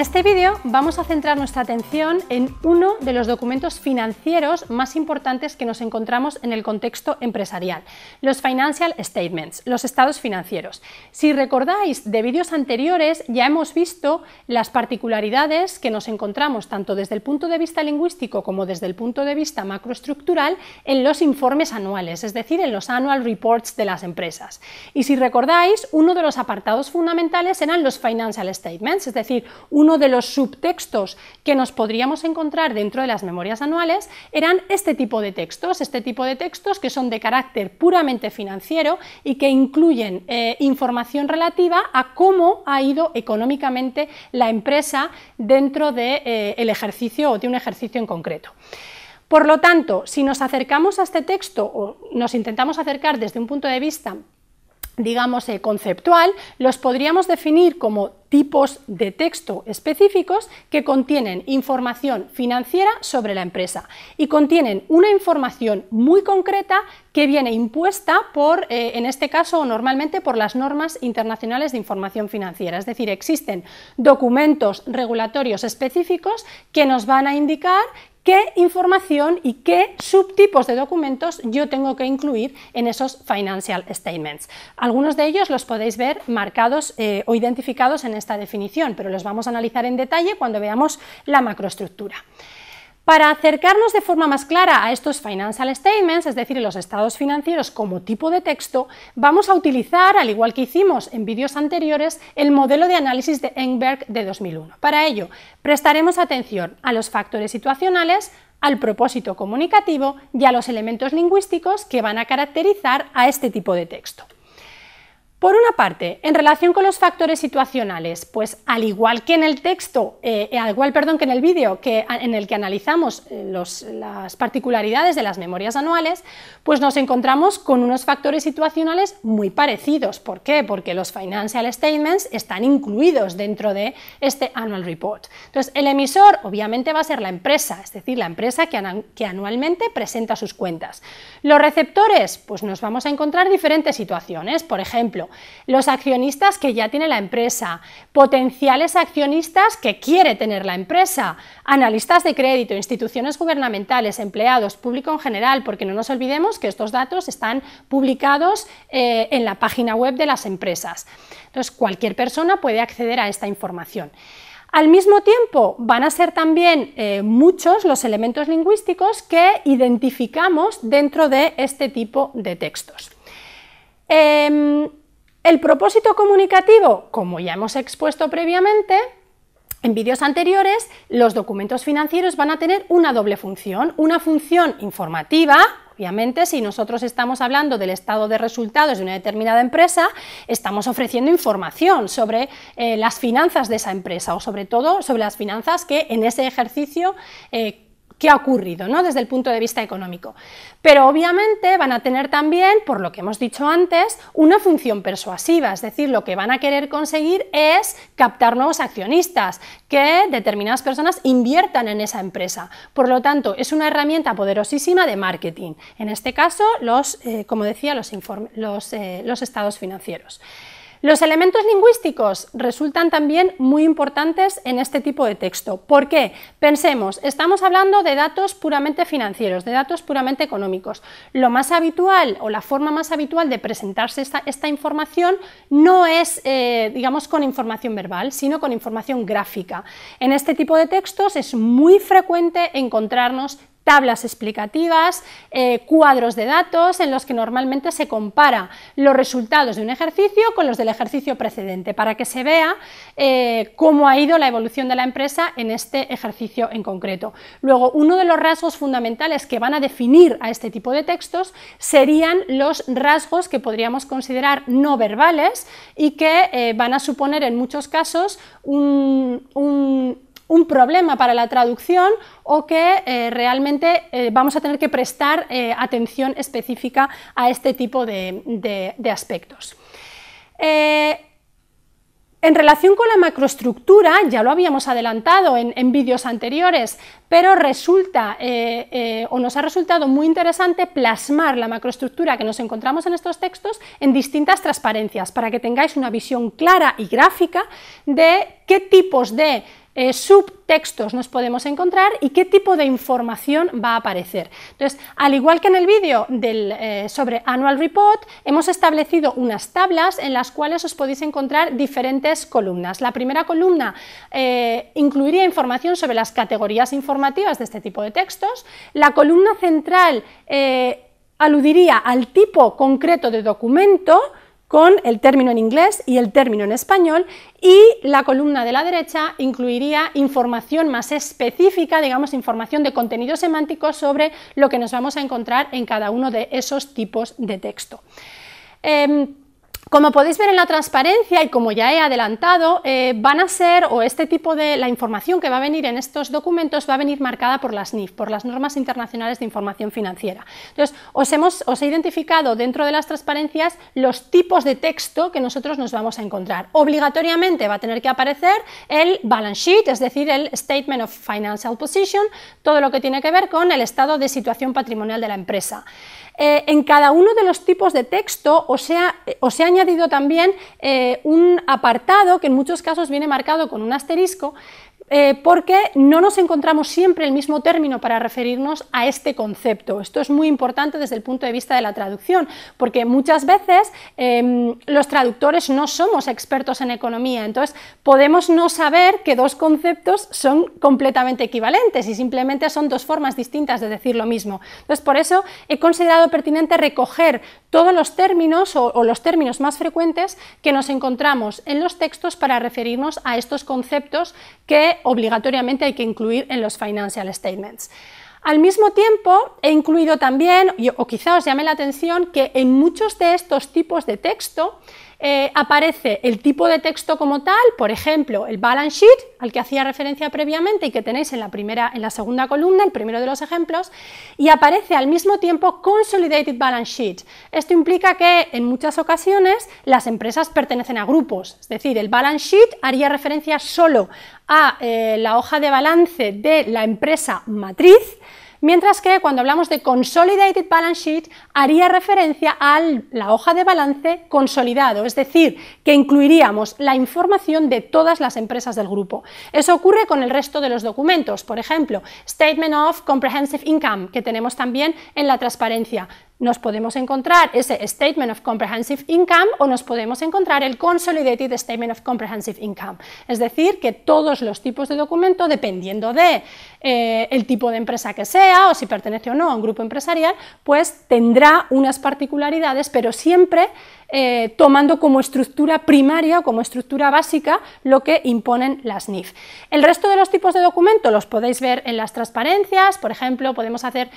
En este vídeo vamos a centrar nuestra atención en uno de los documentos financieros más importantes que nos encontramos en el contexto empresarial, los Financial Statements, los estados financieros. Si recordáis de vídeos anteriores, ya hemos visto las particularidades que nos encontramos tanto desde el punto de vista lingüístico como desde el punto de vista macroestructural en los informes anuales, es decir, en los annual reports de las empresas. Y si recordáis, uno de los apartados fundamentales eran los Financial Statements, es decir, uno uno de los subtextos que nos podríamos encontrar dentro de las memorias anuales eran este tipo de textos, este tipo de textos que son de carácter puramente financiero y que incluyen eh, información relativa a cómo ha ido económicamente la empresa dentro del de, eh, ejercicio o de un ejercicio en concreto. Por lo tanto, si nos acercamos a este texto o nos intentamos acercar desde un punto de vista digamos, eh, conceptual, los podríamos definir como tipos de texto específicos que contienen información financiera sobre la empresa y contienen una información muy concreta que viene impuesta por, eh, en este caso normalmente, por las normas internacionales de información financiera. Es decir, existen documentos regulatorios específicos que nos van a indicar qué información y qué subtipos de documentos yo tengo que incluir en esos financial statements. Algunos de ellos los podéis ver marcados eh, o identificados en esta definición, pero los vamos a analizar en detalle cuando veamos la macroestructura. Para acercarnos de forma más clara a estos financial statements, es decir, los estados financieros como tipo de texto, vamos a utilizar, al igual que hicimos en vídeos anteriores, el modelo de análisis de Engberg de 2001. Para ello, prestaremos atención a los factores situacionales, al propósito comunicativo y a los elementos lingüísticos que van a caracterizar a este tipo de texto. Por una parte, en relación con los factores situacionales, pues al igual que en el texto, eh, al igual perdón, que en el vídeo que, en el que analizamos eh, las particularidades de las memorias anuales, pues nos encontramos con unos factores situacionales muy parecidos. ¿Por qué? Porque los financial statements están incluidos dentro de este annual report. Entonces, el emisor obviamente va a ser la empresa, es decir, la empresa que, que anualmente presenta sus cuentas. Los receptores, pues nos vamos a encontrar diferentes situaciones. Por ejemplo, los accionistas que ya tiene la empresa, potenciales accionistas que quiere tener la empresa, analistas de crédito, instituciones gubernamentales, empleados, público en general, porque no nos olvidemos que estos datos están publicados eh, en la página web de las empresas. Entonces, cualquier persona puede acceder a esta información. Al mismo tiempo, van a ser también eh, muchos los elementos lingüísticos que identificamos dentro de este tipo de textos. Em, el propósito comunicativo, como ya hemos expuesto previamente, en vídeos anteriores, los documentos financieros van a tener una doble función, una función informativa, Obviamente, si nosotros estamos hablando del estado de resultados de una determinada empresa, estamos ofreciendo información sobre eh, las finanzas de esa empresa o sobre todo sobre las finanzas que en ese ejercicio eh, qué ha ocurrido ¿no? desde el punto de vista económico. Pero obviamente van a tener también, por lo que hemos dicho antes, una función persuasiva, es decir, lo que van a querer conseguir es captar nuevos accionistas, que determinadas personas inviertan en esa empresa. Por lo tanto, es una herramienta poderosísima de marketing. En este caso, los, eh, como decía, los, eh, los estados financieros. Los elementos lingüísticos resultan también muy importantes en este tipo de texto. ¿Por qué? Pensemos, estamos hablando de datos puramente financieros, de datos puramente económicos. Lo más habitual o la forma más habitual de presentarse esta, información no es, eh, digamos, con información verbal, sino con información gráfica. En este tipo de textos es muy frecuente encontrarnos tablas explicativas, eh, cuadros de datos en los que normalmente se compara los resultados de un ejercicio con los del ejercicio precedente para que se vea eh, cómo ha ido la evolución de la empresa en este ejercicio en concreto. Luego, uno de los rasgos fundamentales que van a definir a este tipo de textos serían los rasgos que podríamos considerar no verbales y que eh, van a suponer en muchos casos un un problema para la traducción o que eh, realmente eh, vamos a tener que prestar eh, atención específica a este tipo de, aspectos. En relación con la macroestructura, ya lo habíamos adelantado en, vídeos anteriores, pero resulta o nos ha resultado muy interesante plasmar la macroestructura que nos encontramos en estos textos en distintas transparencias para que tengáis una visión clara y gráfica de qué tipos de eh, subtextos nos podemos encontrar y qué tipo de información va a aparecer. Entonces, al igual que en el vídeo eh, sobre Annual Report, hemos establecido unas tablas en las cuales os podéis encontrar diferentes columnas. La primera columna eh, incluiría información sobre las categorías informativas de este tipo de textos. La columna central aludiría al tipo concreto de documento, con el término en inglés y el término en español y la columna de la derecha incluiría información más específica, digamos, información de contenido semántico sobre lo que nos vamos a encontrar en cada uno de esos tipos de texto. Em, como podéis ver en la transparencia y como ya he adelantado, eh, van a ser, o este tipo de, la información que va a venir en estos documentos va a venir marcada por las NIF, por las normas internacionales de información financiera. Entonces, os, hemos, os he identificado dentro de las transparencias los tipos de texto que nosotros nos vamos a encontrar. Obligatoriamente va a tener que aparecer el balance sheet, es decir, el statement of financial position, todo lo que tiene que ver con el estado de situación patrimonial de la empresa. Eh, en cada uno de los tipos de texto o sea os he añadido también eh, un apartado que en muchos casos viene marcado con un asterisco, eh, porque no nos encontramos siempre el mismo término para referirnos a este concepto. Esto es muy importante desde el punto de vista de la traducción, porque muchas veces em, los traductores no somos expertos en economía, entonces podemos no saber que dos conceptos son completamente equivalentes y simplemente son dos formas distintas de decir lo mismo. Entonces, por eso he considerado pertinente recoger todos los términos o, o los términos más frecuentes que nos encontramos en los textos para referirnos a estos conceptos que obligatoriamente hay que incluir en los financial statements. Al mismo tiempo, he incluido también, o quizá os llame la atención, que en muchos de estos tipos de texto eh, aparece el tipo de texto como tal, por ejemplo, el balance sheet, al que hacía referencia previamente y que tenéis en la, primera, en la segunda columna, el primero de los ejemplos, y aparece al mismo tiempo Consolidated Balance Sheet. Esto implica que en muchas ocasiones las empresas pertenecen a grupos, es decir, el balance sheet haría referencia solo a eh, la hoja de balance de la empresa matriz, mientras que cuando hablamos de Consolidated Balance Sheet haría referencia a la hoja de balance consolidado, es decir, que incluiríamos la información de todas las empresas del grupo. Eso ocurre con el resto de los documentos, por ejemplo, Statement of Comprehensive Income, que tenemos también en la transparencia, nos podemos encontrar ese Statement of Comprehensive Income o nos podemos encontrar el Consolidated Statement of Comprehensive Income. Es decir, que todos los tipos de documento, dependiendo de eh, el tipo de empresa que sea o si pertenece o no a un grupo empresarial, pues tendrá unas particularidades, pero siempre eh, tomando como estructura primaria o como estructura básica lo que imponen las NIF. El resto de los tipos de documento los podéis ver en las transparencias, por ejemplo, podemos hacer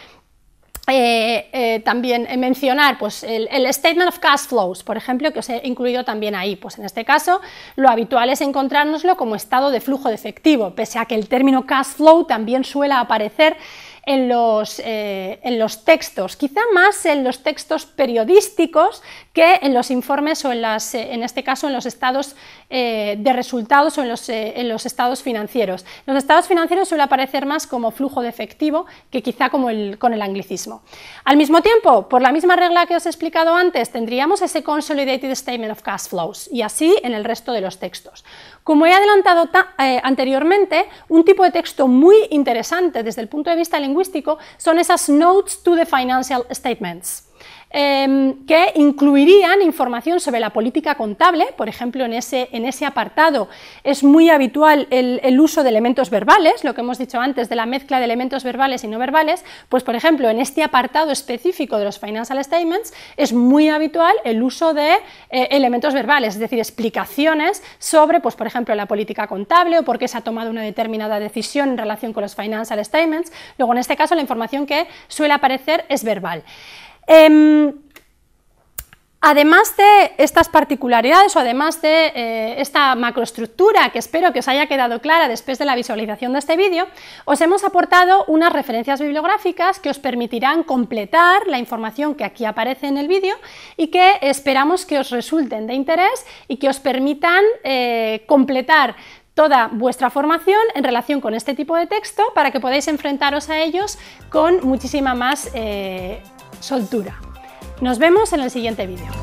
eh, eh, también eh, mencionar pues, el, statement of cash flows, por ejemplo, que os he incluido también ahí. Pues en este caso, lo habitual es encontrárnoslo como estado de flujo de efectivo, pese a que el término cash flow también suele aparecer en los, eh, en los textos, quizá más en los textos periodísticos que en los informes o en, las, eh, en este caso en los estados eh, de resultados o en los, en los estados financieros. Los estados financieros suele aparecer más como flujo de efectivo que quizá como el, con el anglicismo. Al mismo tiempo, por la misma regla que os he explicado antes, tendríamos ese Consolidated Statement of Cash Flows y así en el resto de los textos. Como he adelantado anteriormente, un tipo de texto muy interesante desde el punto de vista lingüístico son esas notes to the financial statements. Em, que incluirían información sobre la política contable, por ejemplo, en ese, en ese apartado es muy habitual el, uso de elementos verbales, lo que hemos dicho antes de la mezcla de elementos verbales y no verbales, pues por ejemplo, en este apartado específico de los financial statements es muy habitual el uso de eh, elementos verbales, es decir, explicaciones sobre, pues por ejemplo, la política contable o por qué se ha tomado una determinada decisión en relación con los financial statements. Luego, en este caso, la información que suele aparecer es verbal. Em, además de estas particularidades o además de eh, esta macroestructura que espero que os haya quedado clara después de la visualización de este vídeo, os hemos aportado unas referencias bibliográficas que os permitirán completar la información que aquí aparece en el vídeo y que esperamos que os resulten de interés y que os permitan eh, completar toda vuestra formación en relación con este tipo de texto para que podáis enfrentaros a ellos con muchísima más eh, soltura. Nos vemos en el siguiente vídeo.